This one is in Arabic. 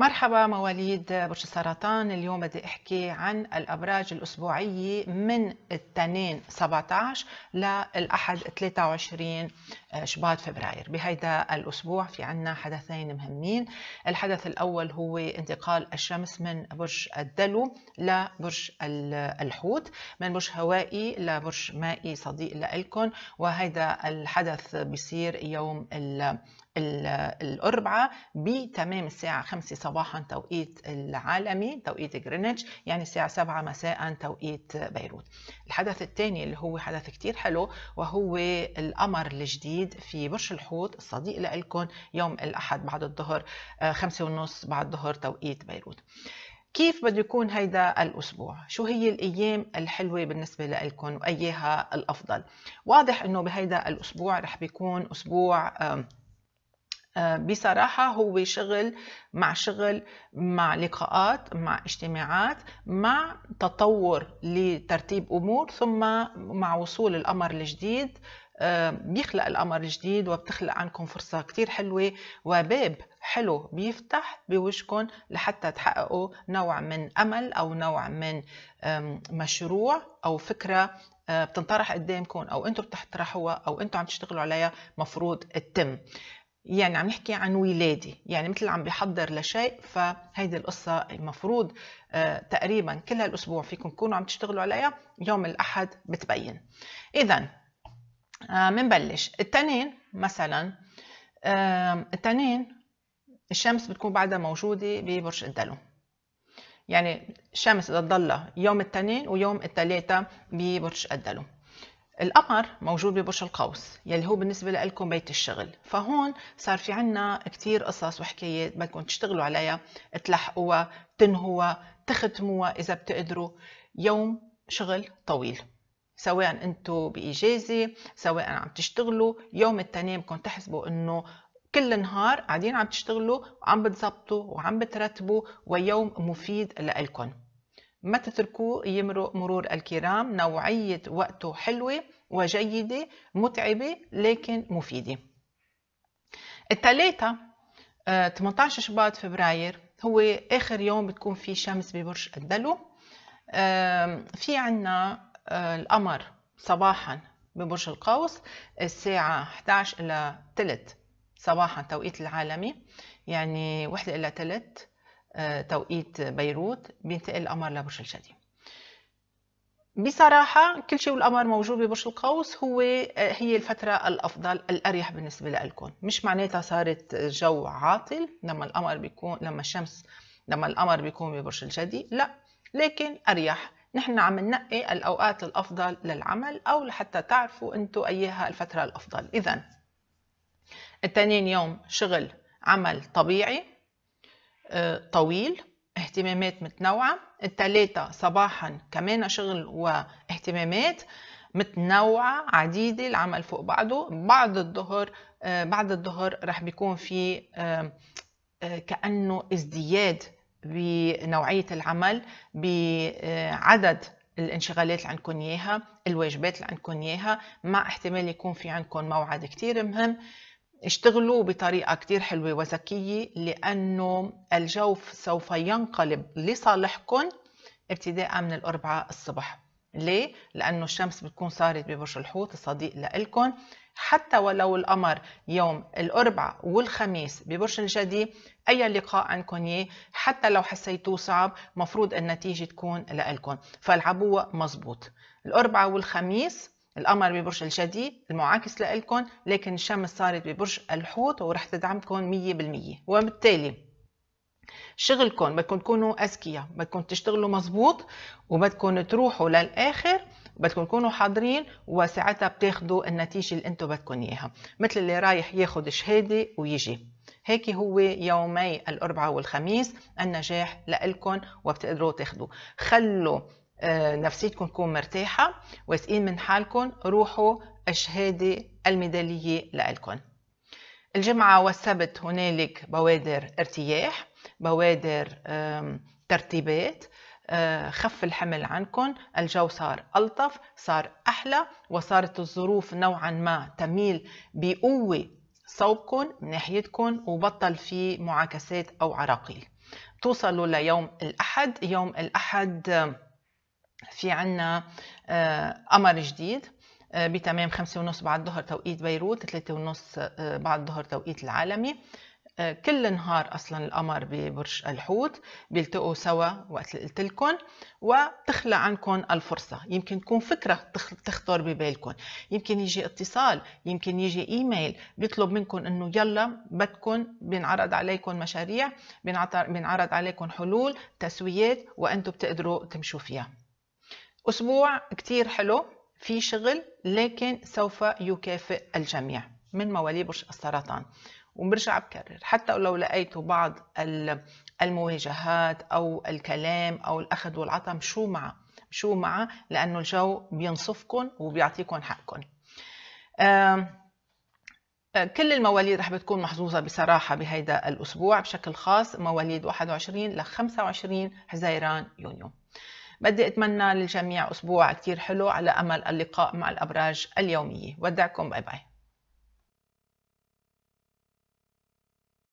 مرحبا مواليد برج السرطان اليوم بدي احكي عن الابراج الاسبوعيه من الاثنين 17 للاحد 23 آه، شباط فبراير بهيدا الاسبوع في عنا حدثين مهمين الحدث الاول هو انتقال الشمس من برج الدلو لبرج الحوت من برج هوائي لبرج مائي صديق لكم وهيدا الحدث بيصير يوم الأربعاء بتمام الساعة 5 صباحا توقيت العالمي توقيت جرينتش يعني الساعة 7 مساء توقيت بيروت الحدث الثاني اللي هو حدث كتير حلو وهو القمر الجديد في برج الحوت الصديق لكم يوم الأحد بعد الظهر 5 آه، ونص بعد الظهر توقيت بيروت كيف بده يكون هيدا الأسبوع؟ شو هي الأيام الحلوة بالنسبة لكم وأيها الأفضل؟ واضح أنه بهيدا الأسبوع رح بيكون أسبوع آه، بصراحة هو شغل مع شغل مع لقاءات مع اجتماعات مع تطور لترتيب أمور ثم مع وصول الأمر الجديد آه، بيخلق الأمر الجديد وبتخلق عنكم فرصة كتير حلوة وباب حلو بيفتح بوجهكم لحتى تحققوا نوع من أمل أو نوع من مشروع أو فكرة آه، بتنطرح قدامكم او انتم بتطرحوها او انتم عم تشتغلوا عليها مفروض تتم يعني عم نحكي عن ولاده يعني مثل عم بيحضر لشيء فهيدي القصة المفروض آه، تقريبا كل هالأسبوع فيكم تكونوا عم تشتغلوا عليها يوم الأحد بتبين إذا آه، منبلش التنين مثلا آه، التنين الشمس بتكون بعدها موجودة ببرج الدلو يعني الشمس بدها تضلها يوم التنين ويوم التلاتة ببرج الدلو القمر موجود ببرج القوس يلي هو بالنسبة لكم بيت الشغل فهون صار في عنا كتير قصص وحكايات بدكم تشتغلوا عليها تلحقوها تنهوها تختموها إذا بتقدروا يوم شغل طويل سواء انتم بإجازة سواء عم تشتغلوا يوم التاني بدكم تحسبوا انه كل النهار قاعدين عم تشتغلوا وعم بتظبطوا وعم بترتبوا ويوم مفيد لإلكم ما تتركوه يمرق مرور الكرام نوعية وقته حلوة وجيدة متعبة لكن مفيدة الثلاثة 18 آه، شباط فبراير هو آخر يوم بتكون فيه شمس ببرج الدلو آه، في عنا آه، القمر صباحا ببرج القوس الساعة 11 إلى 3 صباحا توقيت العالمي يعني 1 إلى 3 آه، توقيت بيروت بينتقل القمر لبرج الجدي بصراحة كل شيء والقمر موجود ببرج القوس هو آه، هي الفترة الأفضل الأريح بالنسبة لكم مش معناتها صارت جو عاطل لما القمر بيكون لما الشمس لما القمر بيكون ببرج الجدي لا لكن أريح نحن عم ننقي الأوقات الأفضل للعمل أو لحتى تعرفوا أنتوا أيها الفترة الأفضل إذا التانيين يوم شغل عمل طبيعي آه، طويل اهتمامات متنوعة التلاتة صباحا كمان شغل واهتمامات متنوعة عديدة العمل فوق بعضه بعد الظهر آه، بعد الظهر رح بيكون في آه، كأنه ازدياد بنوعية العمل بعدد الانشغالات اللي عندكم اياها الواجبات اللي عندكم اياها مع احتمال يكون في عندكم موعد كتير مهم اشتغلوا بطريقة كتير حلوة وذكية لأنه الجوف سوف ينقلب لصالحكم ابتداء من الأربعاء الصبح ليه؟ لأنه الشمس بتكون صارت ببرج الحوت الصديق لإلكم حتى ولو القمر يوم الأربعاء والخميس ببرج الجدي أي لقاء عندكم ياه حتى لو حسيتوه صعب مفروض النتيجة تكون لإلكم فالعبوة مزبوط الأربعاء والخميس القمر ببرج الجدي المعاكس لإلكم لكن الشمس صارت ببرج الحوت ورح تدعمكم 100% وبالتالي شغلكم بدكم تكونوا أذكياء بدكم تشتغلوا مزبوط وبدكم تروحوا للآخر بدكم تكونوا حاضرين وساعتها بتاخدوا النتيجة اللي انتم بدكم اياها مثل اللي رايح ياخد شهادة ويجي هيك هو يومي الأربعاء والخميس النجاح لإلكم وبتقدروا تاخدوه خلوا آه، نفسيتكم تكون مرتاحة واثقين من حالكم روحوا الشهادة الميدالية لإلكم الجمعة والسبت هنالك بوادر ارتياح بوادر ترتيبات آه، خف الحمل عنكم الجو صار ألطف صار أحلى وصارت الظروف نوعا ما تميل بقوة صوبكم من ناحيتكم وبطل في معاكسات أو عراقيل توصلوا ليوم الأحد يوم الأحد في عنا آه، قمر جديد آه، بتمام خمسة ونص بعد ظهر توقيت بيروت ثلاثة ونص آه، بعد ظهر توقيت العالمي كل نهار اصلا القمر ببرج الحوت بيلتقوا سوا وقت اللي قلت لكم وتخلى عنكم الفرصه يمكن تكون فكره تخطر ببالكم يمكن يجي اتصال يمكن يجي ايميل بيطلب منكم انه يلا بدكم بينعرض عليكم مشاريع بينعرض عليكم حلول تسويات وانتم بتقدروا تمشوا فيها أسبوع كتير حلو في شغل لكن سوف يكافئ الجميع من مواليد برج السرطان وبرجع بكرر حتى لو لقيتوا بعض المواجهات أو الكلام أو الأخذ والعطم شو مع شو مع لأنه الجو بينصفكم وبيعطيكم حقكم آه، كل المواليد رح بتكون محظوظة بصراحة بهيدا الأسبوع بشكل خاص مواليد 21 ل 25 حزيران يونيو بدي أتمنى للجميع أسبوع كتير حلو على أمل اللقاء مع الأبراج اليومية ودعكم باي باي